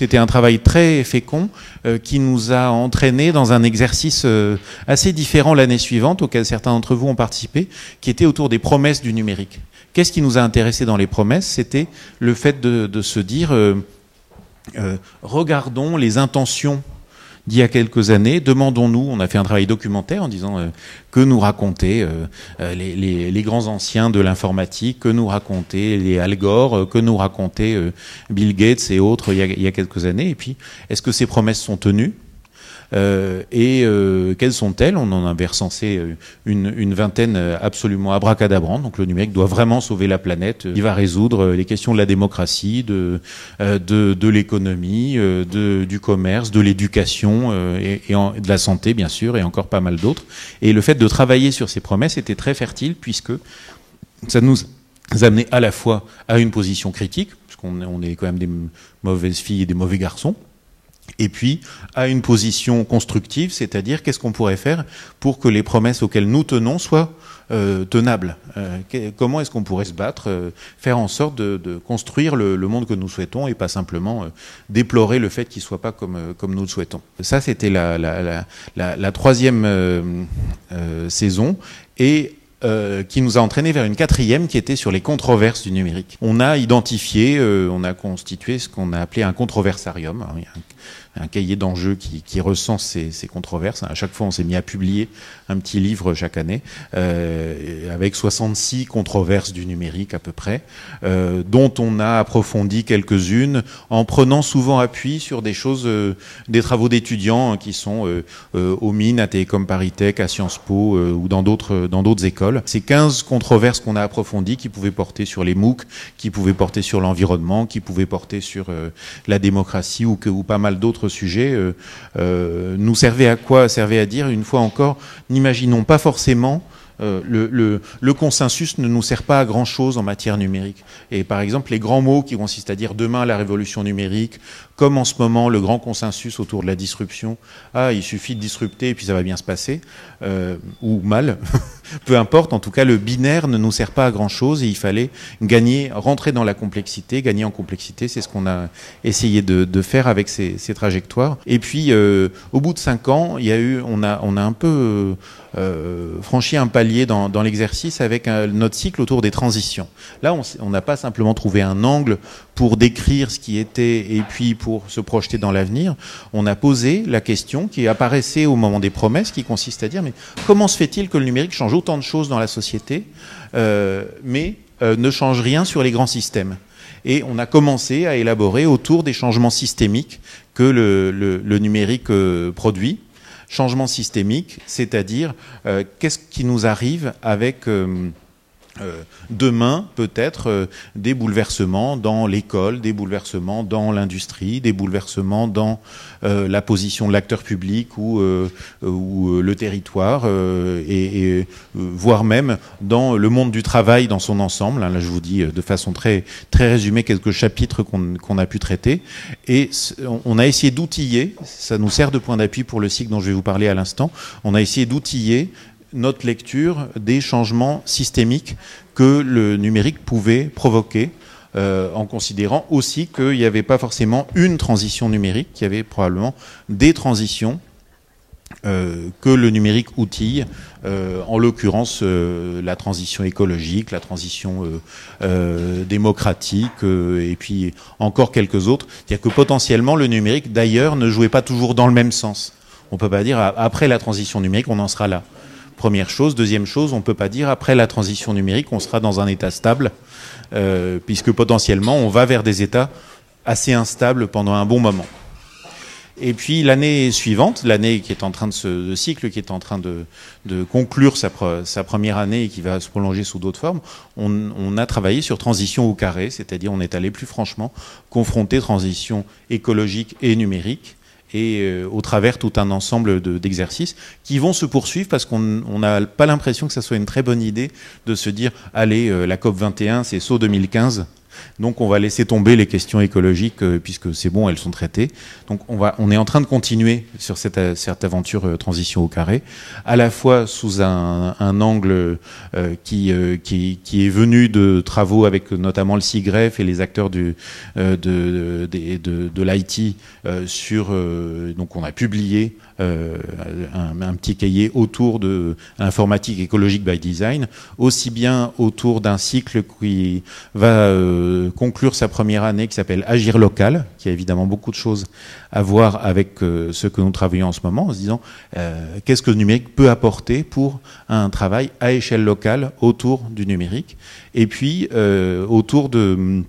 C'était un travail très fécond euh, qui nous a entraînés dans un exercice euh, assez différent l'année suivante, auquel certains d'entre vous ont participé, qui était autour des promesses du numérique. Qu'est-ce qui nous a intéressé dans les promesses C'était le fait de, se dire, euh, regardons les intentions il y a quelques années. Demandons-nous, on a fait un travail documentaire en disant euh, que nous racontaient euh, euh, les, grands anciens de l'informatique, que nous racontaient les Al Gore, que nous racontaient Bill Gates et autres il y a quelques années. Et puis, est-ce que ces promesses sont tenues euh, et euh, quelles sont-elles On en avait recensé euh, une, vingtaine absolument abracadabrantes. Donc le numérique doit vraiment sauver la planète. Il va résoudre les questions de la démocratie, de, de, l'économie, du commerce, de l'éducation et, de la santé, bien sûr, et encore pas mal d'autres. Et le fait de travailler sur ces promesses était très fertile puisque ça nous amenait à la fois à une position critique, puisqu'on on est quand même des mauvaises filles et des mauvais garçons, et puis à une position constructive, c'est-à-dire qu'est-ce qu'on pourrait faire pour que les promesses auxquelles nous tenons soient euh, tenables. Euh, comment est-ce qu'on pourrait se battre, euh, faire en sorte de, construire le, monde que nous souhaitons et pas simplement euh, déplorer le fait qu'il ne soit pas comme, comme nous le souhaitons. Ça, c'était la, la troisième saison. Et euh, qui nous a entraîné vers une quatrième qui était sur les controverses du numérique. On a identifié, euh, on a constitué ce qu'on a appelé un controversarium, hein, un, cahier d'enjeux qui, qui, recense ces, controverses. À chaque fois, on s'est mis à publier un petit livre chaque année, euh, avec 66 controverses du numérique à peu près, euh, dont on a approfondi quelques-unes, en prenant souvent appui sur des choses, des travaux d'étudiants hein, qui sont aux mines, à Télécom Paris à Sciences Po ou dans d'autres écoles ces 15 controverses qu'on a approfondies qui pouvaient porter sur les MOOC, qui pouvaient porter sur l'environnement, qui pouvaient porter sur euh, la démocratie ou, que, ou pas mal d'autres sujets, euh, euh, nous servaient à quoi Servaient à dire, une fois encore, n'imaginons pas forcément euh, le, le, consensus ne nous sert pas à grand-chose en matière numérique. Et par exemple, les grands mots qui consistent à dire demain la révolution numérique, comme en ce moment le grand consensus autour de la disruption, ah, il suffit de disrupter et puis ça va bien se passer, euh, ou mal, peu importe, en tout cas, le binaire ne nous sert pas à grand-chose et il fallait gagner, rentrer dans la complexité, gagner en complexité, c'est ce qu'on a essayé de, faire avec ces, trajectoires. Et puis, euh, au bout de cinq ans, il y a eu, on a, on a un peu euh, franchi un palier dans, l'exercice avec notre cycle autour des transitions. Là, on n'a pas simplement trouvé un angle pour décrire ce qui était et puis pour se projeter dans l'avenir. On a posé la question qui apparaissait au moment des promesses, qui consiste à dire mais comment se fait-il que le numérique change autant de choses dans la société, euh, mais euh, ne change rien sur les grands systèmes et on a commencé à élaborer autour des changements systémiques que le, numérique produit, changement systémique, c'est-à-dire euh, qu'est-ce qui nous arrive avec euh, euh, demain peut-être euh, des bouleversements dans l'école, des bouleversements dans l'industrie, des bouleversements dans euh, la position de l'acteur public ou, le territoire, et, voire même dans le monde du travail dans son ensemble. Hein, là, je vous dis de façon très, très résumée quelques chapitres qu'on a pu traiter. Et on a essayé d'outiller, ça nous sert de point d'appui pour le cycle dont je vais vous parler à l'instant, on a essayé d'outiller notre lecture des changements systémiques que le numérique pouvait provoquer, euh, en considérant aussi qu'il n'y avait pas forcément une transition numérique, qu'il y avait probablement des transitions euh, que le numérique outille, euh, en l'occurrence la transition écologique, la transition démocratique, et puis encore quelques autres. C'est-à-dire que potentiellement le numérique, d'ailleurs, ne jouait pas toujours dans le même sens. On ne peut pas dire après la transition numérique, on en sera là. Première chose. Deuxième chose, on ne peut pas dire après la transition numérique, on sera dans un état stable, euh, puisque potentiellement, on va vers des états assez instables pendant un bon moment. Et puis l'année suivante, l'année qui est en train de ce cycle, qui est en train de, conclure sa, première année et qui va se prolonger sous d'autres formes, on, a travaillé sur transition au carré, c'est-à-dire on est allé plus franchement confronter transition écologique et numérique et euh, au travers tout un ensemble d'exercices qui vont se poursuivre parce qu'on n'a pas l'impression que ça soit une très bonne idée de se dire allez, euh, la COP 21, c'est saut 2015, donc on va laisser tomber les questions écologiques euh, puisque c'est bon, elles sont traitées. Donc on, est en train de continuer sur cette, euh, aventure euh, transition au carré, à la fois sous un, angle qui, est venu de travaux avec notamment le CIGREF et les acteurs de, de l'IT sur... donc on a publié euh, un, petit cahier autour de l'informatique écologique by design, aussi bien autour d'un cycle qui va euh, conclure sa première année qui s'appelle Agir local, qui a évidemment beaucoup de choses à voir avec euh, ce que nous travaillons en ce moment, en se disant qu'est-ce que le numérique peut apporter pour un travail à échelle locale autour du numérique, et puis autour de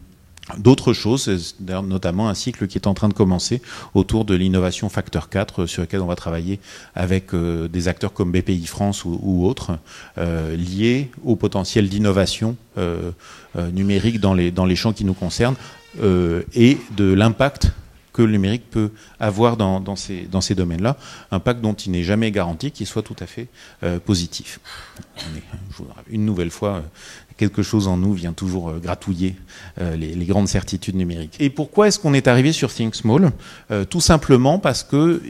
d'autres choses, notamment un cycle qui est en train de commencer autour de l'innovation facteur 4 sur lequel on va travailler avec euh, des acteurs comme BPI France ou, autres euh, liés au potentiel d'innovation euh, numérique dans les, dans les champs qui nous concernent et de l'impact que le numérique peut avoir dans, ces, dans ces domaines-là, impact dont il n'est jamais garanti qu'il soit tout à fait positif. une nouvelle fois quelque chose en nous vient toujours euh, gratouiller euh, les, grandes certitudes numériques. Et pourquoi est-ce qu'on est arrivé sur Think Small euh, Tout simplement parce que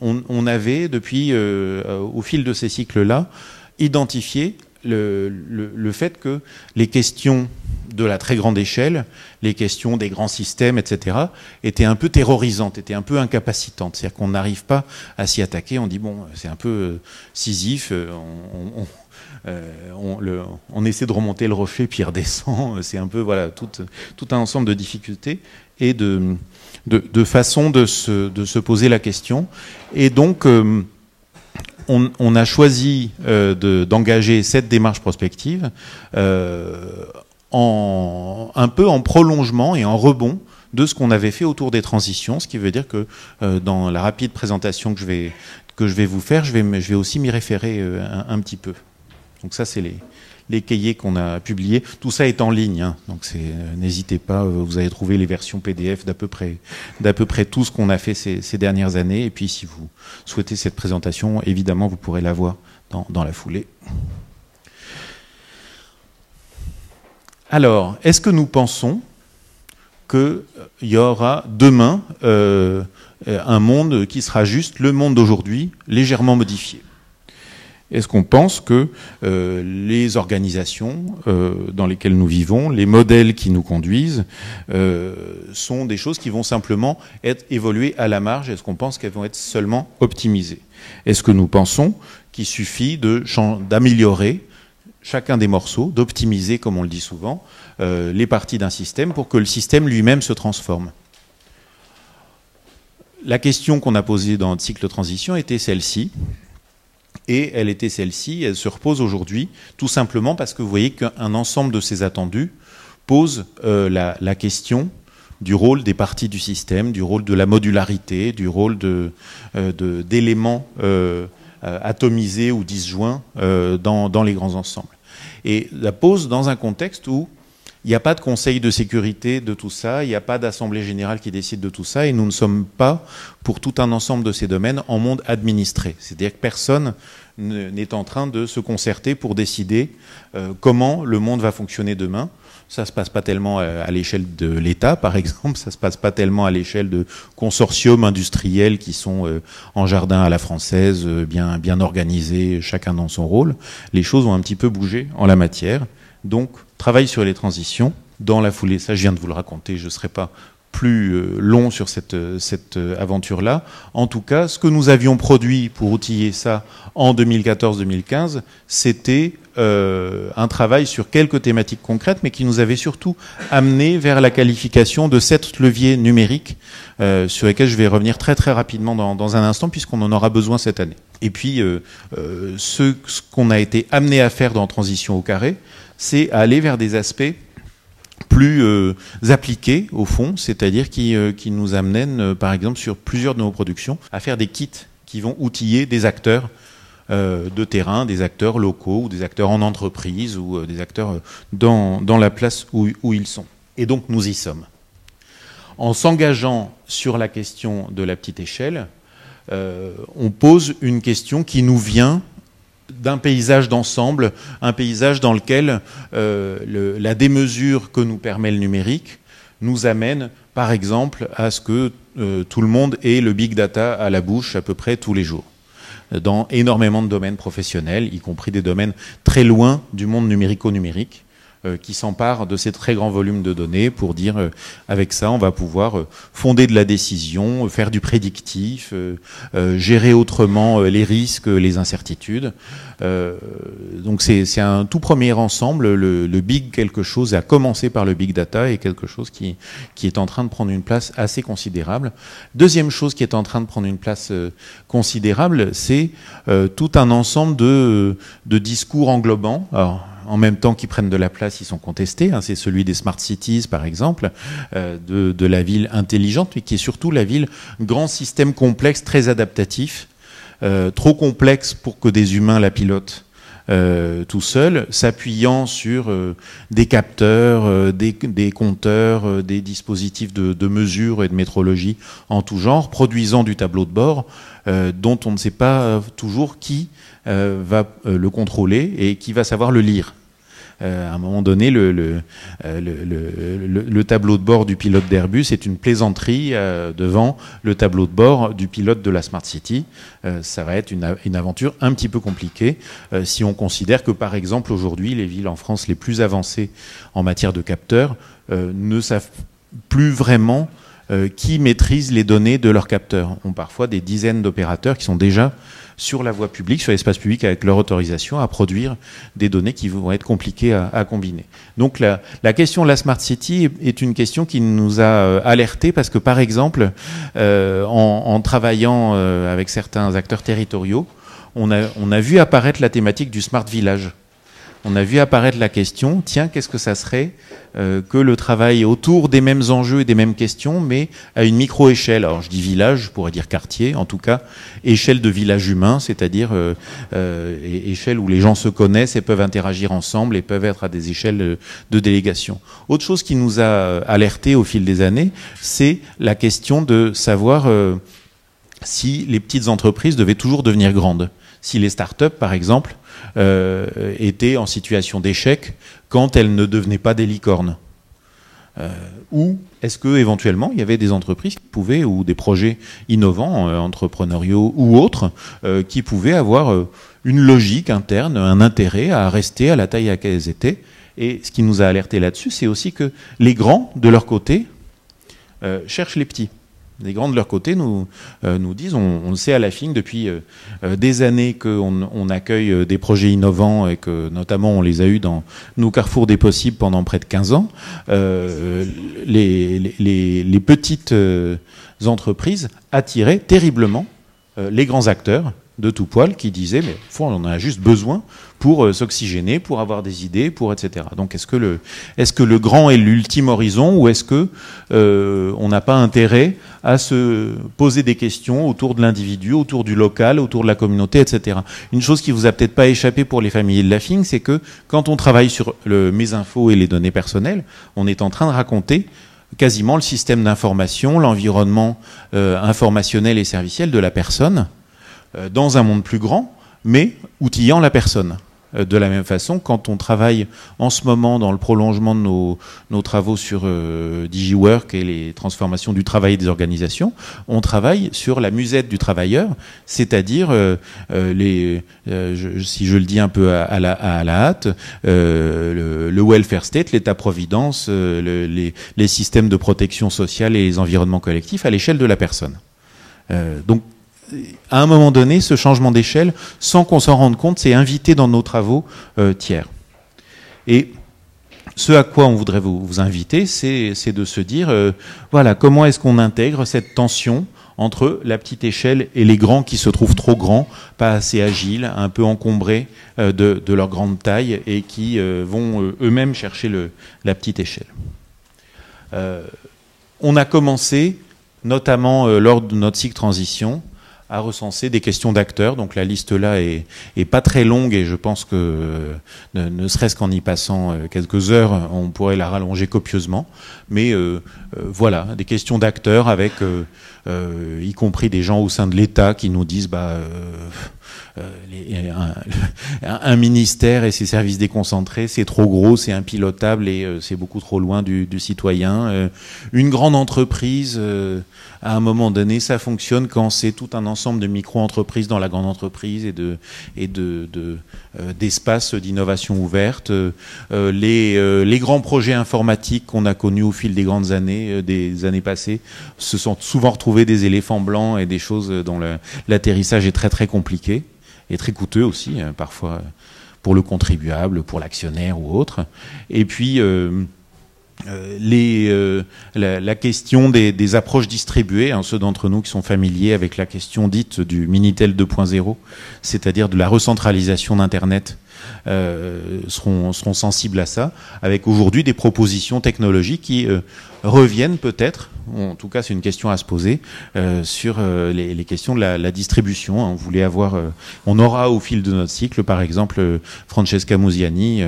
on, avait, depuis, au fil de ces cycles-là, identifié le, fait que les questions de la très grande échelle, les questions des grands systèmes, etc., étaient un peu terrorisantes, étaient un peu incapacitantes. C'est-à-dire qu'on n'arrive pas à s'y attaquer. On dit, bon, c'est un peu scisif, on, euh, on, essaie de remonter le reflet puis il redescend. Euh, c'est un peu voilà, tout, un ensemble de difficultés et de, façons de se, poser la question. Et donc, euh, on, a choisi d'engager cette démarche prospective en, un peu en prolongement et en rebond de ce qu'on avait fait autour des transitions, ce qui veut dire que dans la rapide présentation que je vais, que je vais vous faire, je vais, aussi m'y référer un, petit peu. Donc ça, c'est les, cahiers qu'on a publiés. Tout ça est en ligne, hein. donc euh, n'hésitez pas, euh, vous allez trouver les versions PDF d'à peu près, peu près tout ce qu'on a fait ces, dernières années. Et puis si vous souhaitez cette présentation, évidemment, vous pourrez la voir dans, la foulée. Alors, est-ce que nous pensons qu'il euh, y aura demain un monde qui sera juste le monde d'aujourd'hui, légèrement modifié est-ce qu'on pense que euh, les organisations euh, dans lesquelles nous vivons, les modèles qui nous conduisent, euh, sont des choses qui vont simplement être évoluées à la marge Est-ce qu'on pense qu'elles vont être seulement optimisées Est-ce que nous pensons qu'il suffit d'améliorer chacun des morceaux, d'optimiser, comme on le dit souvent, les parties d'un système pour que le système lui-même se transforme La question qu'on a posée dans le cycle de transition était celle-ci et elle était celle-ci, elle se repose aujourd'hui, tout simplement parce que vous voyez qu'un ensemble de ces attendus pose euh, la, question du rôle des parties du système, du rôle de la modularité, du rôle euh, d'éléments euh, atomisés ou disjoints dans, dans les grands ensembles. Et la pose dans un contexte où il n'y a pas de conseil de sécurité de tout ça, il n'y a pas d'assemblée générale qui décide de tout ça, et nous ne sommes pas, pour tout un ensemble de ces domaines, en monde administré. C'est-à-dire que personne n'est en train de se concerter pour décider euh, comment le monde va fonctionner demain. Ça se passe pas tellement à l'échelle de l'État, par exemple. Ça se passe pas tellement à l'échelle de consortiums industriels qui sont euh, en jardin à la française, euh, bien, bien organisés, chacun dans son rôle. Les choses ont un petit peu bougé en la matière. Donc, Travail sur les transitions dans la foulée. Ça, je viens de vous le raconter, je ne serai pas plus euh, long sur cette, euh, cette euh, aventure-là. En tout cas, ce que nous avions produit pour outiller ça en 2014-2015, c'était un travail sur quelques thématiques concrètes, mais qui nous avait surtout amené vers la qualification de sept leviers numériques, sur lesquels je vais revenir très très rapidement dans, un instant, puisqu'on en aura besoin cette année. Et puis, ce, ce qu'on a été amené à faire dans Transition au carré, c'est aller vers des aspects plus euh, appliqués au fond, c'est-à-dire qui, euh, nous amènent, euh, par exemple, sur plusieurs de nos productions, à faire des kits qui vont outiller des acteurs de terrain, des acteurs locaux ou des acteurs en entreprise ou des acteurs dans, la place où ils sont. Et donc nous y sommes. En s'engageant sur la question de la petite échelle, on pose une question qui nous vient d'un paysage d'ensemble, un paysage dans lequel euh, la démesure que nous permet le numérique nous amène, par exemple, à ce que euh, tout le monde ait le big data à la bouche à peu près tous les jours, dans énormément de domaines professionnels, y compris des domaines très loin du monde numérico-numérique. Euh, qui s'empare de ces très grands volumes de données pour dire euh, avec ça on va pouvoir euh, fonder de la décision, faire du prédictif, gérer autrement les risques, les incertitudes. donc c'est un tout premier ensemble, le, big quelque chose a commencé par le big data et quelque chose qui, qui est en train de prendre une place assez considérable. Deuxième chose qui est en train de prendre une place considérable, c'est tout un ensemble de, de discours englobants. Alors, en même temps qu'ils prennent de la place, ils sont contestés. Hein. c'est celui des smart cities, par exemple, euh, de, la ville intelligente, mais qui est surtout la ville grand système complexe, très adaptatif, euh, trop complexe pour que des humains la pilotent. Euh, tout seul, s'appuyant sur des capteurs, des, compteurs, des dispositifs de, de, mesure et de métrologie en tout genre, produisant du tableau de bord euh, dont on ne sait pas euh, toujours qui euh, va le contrôler et qui va savoir le lire. à un moment donné, le, tableau de bord du pilote d'Airbus est une plaisanterie devant le tableau de bord du pilote de la Smart City. ça va être une, aventure un petit peu compliquée si on considère que, par exemple, aujourd'hui, les villes en France les plus avancées en matière de capteurs ne savent plus vraiment euh, qui maîtrisent les données de leurs capteurs. Ont parfois des dizaines d'opérateurs qui sont déjà sur la voie publique, sur l'espace public, avec leur autorisation à produire des données qui vont être compliquées à, combiner. Donc la, question de la smart city est une question qui nous a euh, alertés parce que par exemple, euh, en, travaillant avec certains acteurs territoriaux, on a vu apparaître la thématique du smart village on a vu apparaître la question, tiens, qu'est-ce que ça serait euh, que le travail autour des mêmes enjeux et des mêmes questions, mais à une micro-échelle Alors je dis village, je pourrais dire quartier, en tout cas, échelle de village humain, c'est-à-dire euh, euh, échelle où les gens se connaissent et peuvent interagir ensemble et peuvent être à des échelles de délégation. Autre chose qui nous a alerté au fil des années, c'est la question de savoir si les petites entreprises devaient toujours devenir grandes. Si les start-up, par exemple, euh, étaient en situation d'échec quand elles ne devenaient pas des licornes euh, Ou est-ce que éventuellement il y avait des entreprises qui pouvaient ou des projets innovants, euh, entrepreneuriaux ou autres, qui pouvaient avoir une logique interne, un intérêt à rester à la taille à laquelle elles étaient et ce qui nous a alerté là-dessus, c'est aussi que les grands, de leur côté, cherchent les petits. Les grands de leur côté nous, euh, nous disent, on, le sait à la fine, depuis euh, euh, des années qu'on accueille des projets innovants et que notamment on les a eus dans nos carrefours des possibles pendant près de 15 ans. les, petites entreprises attiraient terriblement les grands acteurs de tout poil qui disait mais faut on en a juste besoin pour euh, s'oxygéner, pour avoir des idées, pour etc. Donc est-ce que le est-ce que le grand est l'ultime horizon ou est-ce que euh, on n'a pas intérêt à se poser des questions autour de l'individu, autour du local, autour de la communauté, etc. Une chose qui vous a peut-être pas échappé pour les familles de la Laughing, c'est que quand on travaille sur le mes infos et les données personnelles, on est en train de raconter quasiment le système d'information, l'environnement euh, informationnel et serviciel de la personne euh, dans un monde plus grand, mais outillant la personne. Euh, de la même façon, quand on travaille en ce moment dans le prolongement de nos, travaux sur euh, DigiWork et les transformations du travail des organisations, on travaille sur la musette du travailleur, c'est-à-dire, si je le dis un peu à, la, hâte, le, welfare state, l'État-providence, les, les systèmes de protection sociale et les environnements collectifs à l'échelle de la personne. donc à un moment donné, ce changement d'échelle, sans qu'on s'en rende compte, c'est invité dans nos travaux euh, tiers. Et ce à quoi on voudrait vous, inviter, c'est de se dire, euh, voilà, comment est-ce qu'on intègre cette tension entre la petite échelle et les grands qui se trouvent trop grands, pas assez agiles, un peu encombrés euh, de, leur grande taille et qui vont eux-mêmes chercher la petite échelle. on a commencé, notamment lors de notre cycle transition, à recenser des questions d'acteurs. Donc la liste là est, pas très longue et je pense que euh, ne, serait-ce qu'en y passant euh, quelques heures, on pourrait la rallonger copieusement. Mais euh, voilà, des questions d'acteurs avec euh, y compris des gens au sein de l'État qui nous disent bah, euh, euh, un, ministère et ses services déconcentrés, c'est trop gros, c'est impilotable et c'est beaucoup trop loin du, citoyen. une grande entreprise, à un moment donné, ça fonctionne quand c'est tout un ensemble de micro-entreprises dans la grande entreprise et de d'espaces d'innovation ouverte. les, les grands projets informatiques qu'on a connus au fil des grandes années, des années passées, se sont souvent retrouvés des éléphants blancs et des choses dont l'atterrissage est très très compliqué et très coûteux aussi, euh, parfois euh, pour le contribuable, pour l'actionnaire ou autre. Et puis euh, les, la, question des, approches distribuées, hein, ceux d'entre nous qui sont familiers avec la question dite du Minitel 2.0, c'est-à-dire de la recentralisation d'Internet euh, seront, sensibles à ça, avec aujourd'hui des propositions technologiques qui euh, reviennent peut-être, en tout cas c'est une question à se poser, euh, sur les, questions de la, distribution. On hein. voulait avoir, on aura au fil de notre cycle, par exemple, Francesca Musiani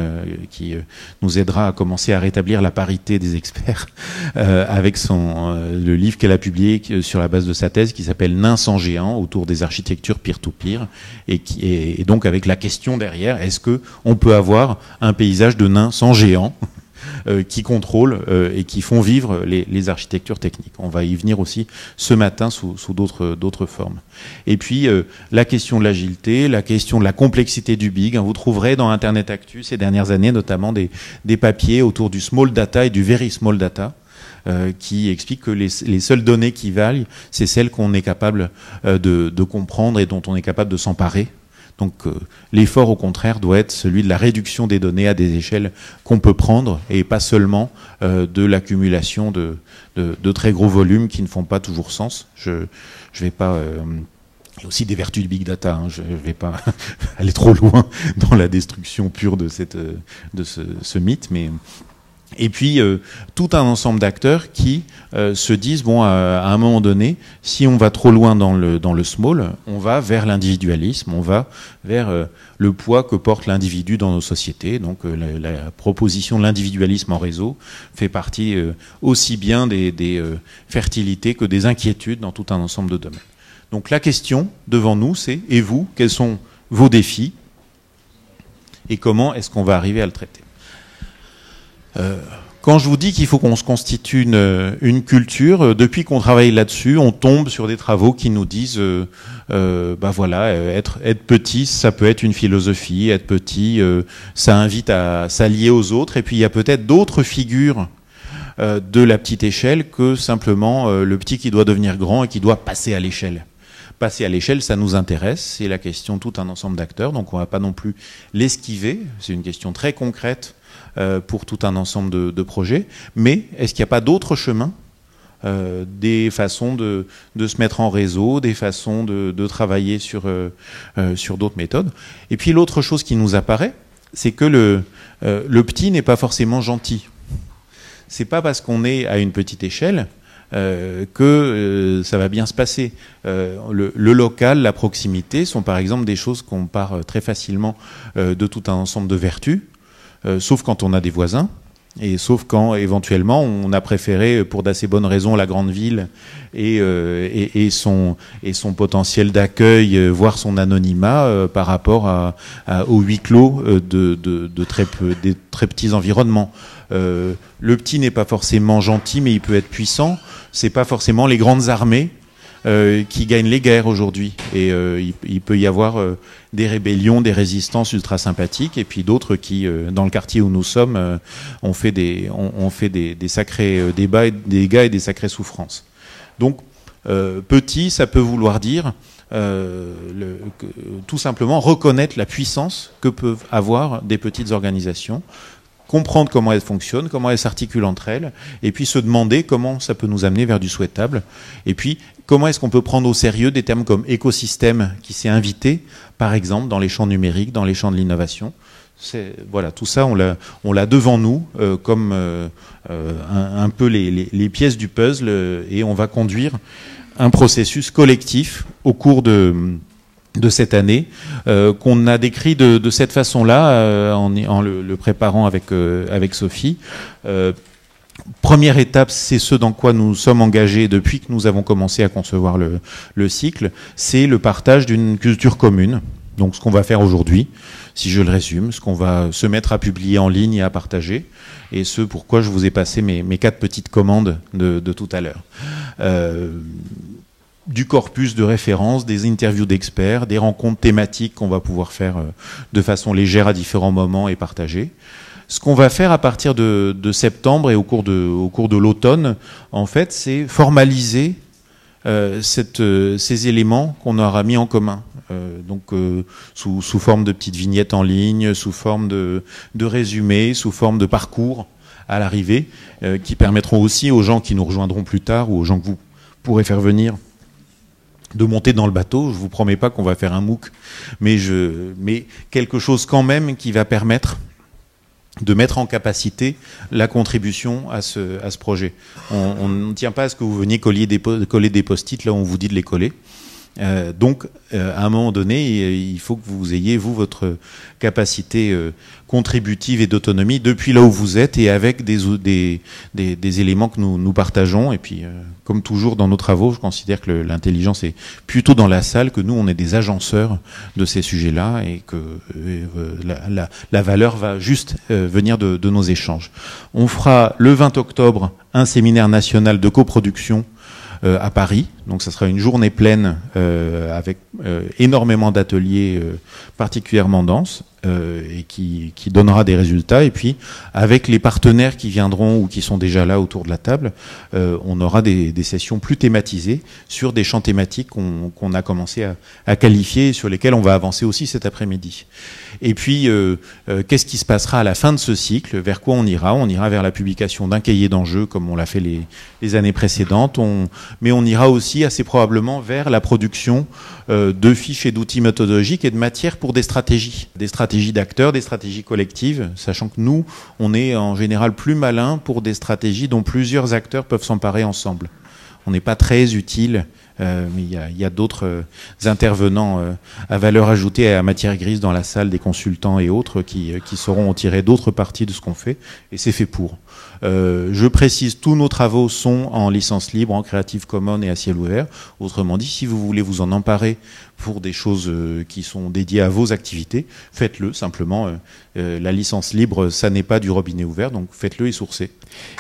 qui nous aidera à commencer à rétablir la parité des experts avec son le livre qu'elle a publié sur la base de sa thèse qui s'appelle Nains sans géant autour des architectures peer-to-peer et, donc avec la question derrière est est qu'on peut avoir un paysage de nains sans géants euh, qui contrôlent euh, et qui font vivre les, architectures techniques. On va y venir aussi ce matin sous, d'autres formes. Et puis euh, la question de l'agilité, la question de la complexité du big. Hein, vous trouverez dans Internet Actu ces dernières années notamment des, papiers autour du small data et du very small data. qui expliquent que les, seules données qui valent, c'est celles qu'on est capable de, comprendre et dont on est capable de s'emparer donc euh, l'effort, au contraire, doit être celui de la réduction des données à des échelles qu'on peut prendre et pas seulement euh, de l'accumulation de, très gros volumes qui ne font pas toujours sens. Je vais pas... Euh, il y a aussi des vertus du big data. Hein. je ne vais pas aller trop loin dans la destruction pure de, cette, de ce, ce mythe, mais et puis euh, tout un ensemble d'acteurs qui euh, se disent bon euh, à, un moment donné si on va trop loin dans le dans le small on va vers l'individualisme on va vers le poids que porte l'individu dans nos sociétés donc la, proposition de l'individualisme en réseau fait partie aussi bien des, des fertilités que des inquiétudes dans tout un ensemble de domaines donc la question devant nous c'est et vous quels sont vos défis et comment est-ce qu'on va arriver à le traiter euh, quand je vous dis qu'il faut qu'on se constitue une, culture, euh, depuis qu'on travaille là-dessus, on tombe sur des travaux qui nous disent, euh, euh bah voilà, être, petit, ça peut être une philosophie, être petit, ça invite à s'allier aux autres, et puis il y a peut-être d'autres figures de la petite échelle que simplement le petit qui doit devenir grand et qui doit passer à l'échelle passer à l'échelle, ça nous intéresse. C'est la question tout un ensemble d'acteurs, donc on ne va pas non plus l'esquiver. C'est une question très concrète euh, pour tout un ensemble de, projets. Mais est-ce qu'il n'y a pas d'autres chemins euh, des façons de, se mettre en réseau, des façons de, travailler sur, euh, sur d'autres méthodes. Et puis l'autre chose qui nous apparaît, c'est que le, petit n'est pas forcément gentil. C'est pas parce qu'on est à une petite échelle que ça va bien se passer. le, local, la proximité sont par exemple des choses qu'on part très facilement de tout un ensemble de vertus euh, sauf quand on a des voisins. Et sauf quand éventuellement on a préféré, euh, pour d'assez bonnes raisons, la grande ville et, euh, son, et son potentiel d'accueil, voire son anonymat par rapport aux huis clos de, de, de très, peu, des très petits environnements. le petit n'est pas forcément gentil, mais il peut être puissant. C'est pas forcément les grandes armées euh, qui gagnent les guerres aujourd'hui. Et euh, il, peut y avoir euh, des rébellions, des résistances ultra sympathiques, et puis d'autres qui, dans le quartier où nous sommes, ont fait, des, ont, fait des, sacrés débats, des dégâts et des sacrées souffrances. Donc, petit, ça peut vouloir dire tout simplement reconnaître la puissance que peuvent avoir des petites organisations, comprendre comment elles fonctionnent, comment elles s'articulent entre elles, et puis se demander comment ça peut nous amener vers du souhaitable, et puis Comment est-ce qu'on peut prendre au sérieux des termes comme écosystème qui s'est invité, par exemple, dans les champs numériques, dans les champs de l'innovation voilà, tout ça, on l'a devant nous euh, comme euh, euh, un, peu les, pièces du puzzle et on va conduire un processus collectif au cours de, cette année, qu'on a décrit de, cette façon-là en, le, préparant avec Sophie, Première étape, c'est ce dans quoi nous sommes engagés depuis que nous avons commencé à concevoir le, cycle, c'est le partage d'une culture commune. Donc ce qu'on va faire aujourd'hui, si je le résume, ce qu'on va se mettre à publier en ligne et à partager, et ce pourquoi je vous ai passé mes, quatre petites commandes de, tout à l'heure. Euh, du corpus de référence, des interviews d'experts, des rencontres thématiques qu'on va pouvoir faire euh, de façon légère à différents moments et partager. Ce qu'on va faire à partir de, septembre et au cours de, l'automne, en fait, c'est formaliser euh, euh, ces éléments qu'on aura mis en commun. Euh, donc sous, forme de petites vignettes en ligne, sous forme de, résumés, sous forme de parcours à l'arrivée, qui permettront aussi aux gens qui nous rejoindront plus tard ou aux gens que vous pourrez faire venir de monter dans le bateau. Je vous promets pas qu'on va faire un MOOC, mais, je, mais quelque chose quand même qui va permettre de mettre en capacité la contribution à ce, projet. On, ne tient pas à ce que vous veniez coller des, coller des post-it là on vous dit de les coller. Euh, donc, euh, à un moment donné, il faut que vous ayez, vous, votre capacité euh, contributive et d'autonomie depuis là où vous êtes et avec des, éléments que nous, nous, partageons. Et puis, comme toujours dans nos travaux, je considère que l'intelligence est plutôt dans la salle, que nous, on est des agenceurs de ces sujets-là et que la, valeur va juste venir de, de nos échanges. On fera le 20 octobre un séminaire national de coproduction à Paris donc ça sera une journée pleine euh, avec euh, énormément d'ateliers euh, particulièrement denses et qui, qui, donnera des résultats. Et puis avec les partenaires qui viendront ou qui sont déjà là autour de la table, on aura des, sessions plus thématisées sur des champs thématiques qu'on a commencé à, qualifier et sur lesquels on va avancer aussi cet après-midi. Et puis qu'est-ce qui se passera à la fin de ce cycle Vers quoi on ira On ira vers la publication d'un cahier d'enjeux comme on l'a fait les, les années précédentes, on, mais on ira aussi assez probablement vers la production euh, de fiches et d'outils méthodologiques et de matières pour des stratégies, des stratégies d'acteurs, des stratégies collectives, sachant que nous, on est en général plus malin pour des stratégies dont plusieurs acteurs peuvent s'emparer ensemble. On n'est pas très utile euh, il y a, d'autres euh, intervenants euh, à valeur ajoutée et à matière grise dans la salle, des consultants et autres, qui, qui sauront en tirer d'autres parties de ce qu'on fait, et c'est fait pour. je précise, tous nos travaux sont en licence libre, en Creative Commons et à ciel ouvert. Autrement dit, si vous voulez vous en emparer pour des choses qui sont dédiées à vos activités, faites-le simplement. la licence libre, ça n'est pas du robinet ouvert, donc faites-le et sourcez.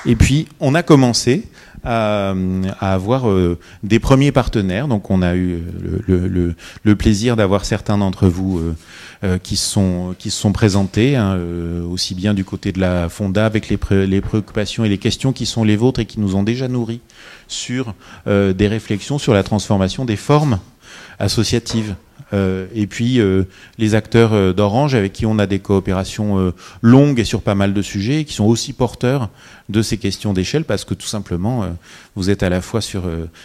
Et puis, on a commencé euh, à, avoir euh, des premiers partenaires. Donc on a eu euh, le, plaisir d'avoir certains d'entre vous qui se sont, présentés, hein, aussi bien du côté de la Fonda avec les, les préoccupations et les questions qui sont les vôtres et qui nous ont déjà nourris sur des réflexions sur la transformation des formes associatives. Euh, et puis euh, les acteurs euh, d'Orange avec qui on a des coopérations longues et sur pas mal de sujets, qui sont aussi porteurs de ces questions d'échelle, parce que tout simplement, vous êtes à la fois sur,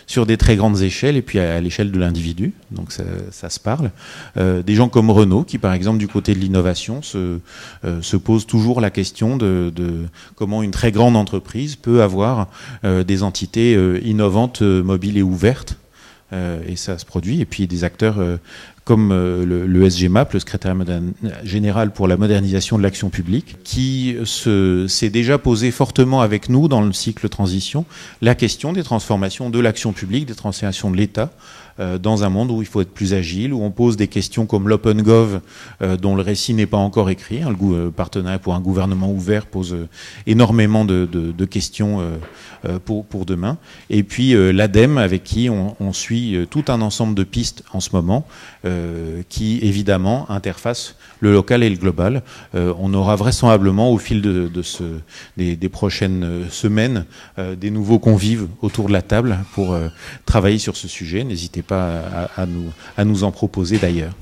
sur des très grandes échelles et puis à, l'échelle de l'individu, donc ça, se parle. des gens comme Renault, qui par exemple du côté de l'innovation, se, se pose toujours la question de, comment une très grande entreprise peut avoir des entités innovantes, mobiles et ouvertes euh, et ça se produit. Et puis des acteurs euh, comme euh, le, SGMAP, le secrétaire général pour la modernisation de l'action publique, qui s'est déjà posé fortement avec nous dans le cycle transition la question des transformations de l'action publique, des transformations de l'État euh, dans un monde où il faut être plus agile, où on pose des questions comme l'OpenGov, euh, dont le récit n'est pas encore écrit. Hein. Le euh, partenariat pour un gouvernement ouvert pose énormément de, questions pour, demain. Et puis l'ADEME, avec qui on suit tout un ensemble de pistes en ce moment, euh, qui évidemment interface le local et le global. Euh, on aura vraisemblablement au fil de, des, prochaines euh, semaines des nouveaux convives autour de la table pour travailler sur ce sujet. N'hésitez pas à, nous, à nous en proposer d'ailleurs.